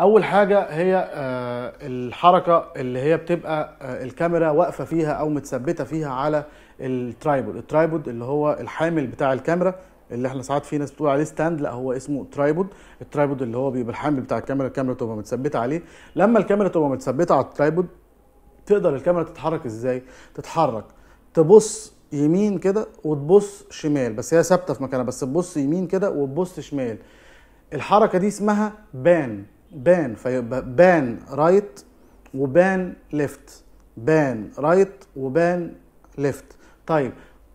اول حاجه هي آه، الحركه اللي هي بتبقى آه، الكاميرا واقفه فيها او متثبته فيها على الترايبود الترايبود اللي هو الحامل بتاع الكاميرا اللي احنا ساعات في ناس بتقول عليه ستاند لا هو اسمه ترايبود الترايبود اللي هو بيبقى الحامل بتاع الكاميرا الكاميرا تبقى متثبته عليه لما الكاميرا تبقى متثبته على الترايبود تقدر الكاميرا تتحرك ازاي تتحرك تبص يمين كده وتبص شمال بس هي ثابته في مكانها بس تبص يمين كده وتبص شمال الحركه دي اسمها بان بان فيبقى بان رايت وبان ليفت بان رايت وبان ليفت طيب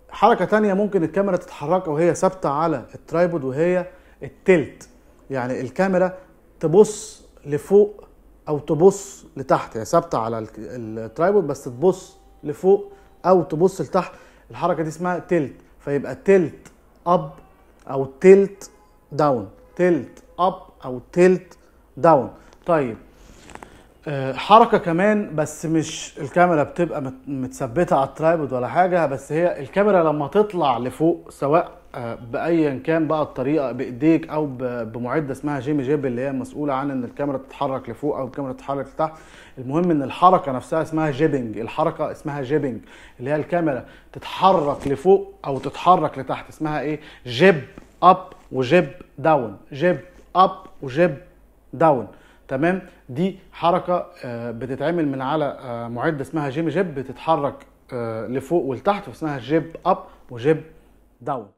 حركة تانية ممكن الكاميرا تتحركها وهي ثابتة على الترايبود وهي التلت يعني الكاميرا تبص لفوق او تبص لتحت هي يعني ثابتة على الترايبود بس تبص لفوق او تبص لتحت الحركة دي اسمها تلت فيبقى تلت اب او تلت داون تلت اب او تلت داون طيب آه، حركة كمان بس مش الكاميرا بتبقى متثبتة على الترايبود ولا حاجة بس هي الكاميرا لما تطلع لفوق سواء آه، بأيا كان بقى الطريقة بإيديك أو بمعدة اسمها جيمي جيب اللي هي مسؤولة عن إن الكاميرا تتحرك لفوق أو الكاميرا تتحرك لتحت المهم إن الحركة نفسها اسمها جيبنج الحركة اسمها جيبنج اللي هي الكاميرا تتحرك لفوق أو تتحرك لتحت اسمها إيه جيب أب وجيب داون جيب أب وجيب داون تمام دي حركه آه، بتتعمل من على آه، معده اسمها جيم جيب بتتحرك آه، لفوق ولتحت واسمها جيب اب وجيب داون